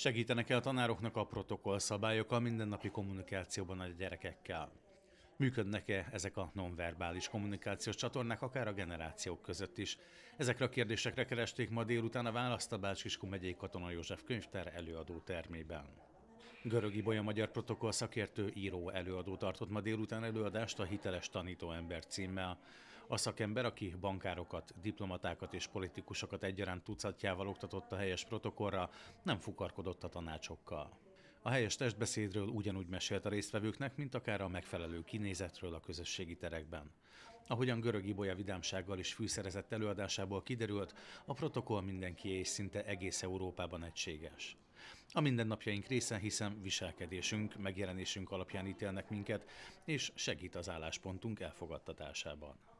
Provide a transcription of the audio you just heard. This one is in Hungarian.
Segítenek el a tanároknak a protokoll szabályok a mindennapi kommunikációban a gyerekekkel? Működnek-e ezek a nonverbális kommunikációs csatornák akár a generációk között is? Ezekre a kérdésekre keresték ma délután a választ a Bácskiskó megyei Katona József könyvtár előadó termében. Görögi Bolya magyar protokoll szakértő író előadó tartott ma délután előadást a Hiteles tanító ember címmel. A szakember, aki bankárokat, diplomatákat és politikusokat egyaránt tucatjával oktatott a helyes protokollra, nem fukarkodott a tanácsokkal. A helyes testbeszédről ugyanúgy mesélt a résztvevőknek, mint akár a megfelelő kinézetről a közösségi terekben. Ahogyan görög Ibolya vidámsággal is fűszerezett előadásából kiderült, a protokoll mindenki és szinte egész Európában egységes. A mindennapjaink része, hiszen viselkedésünk, megjelenésünk alapján ítélnek minket, és segít az álláspontunk elfogadtatásában.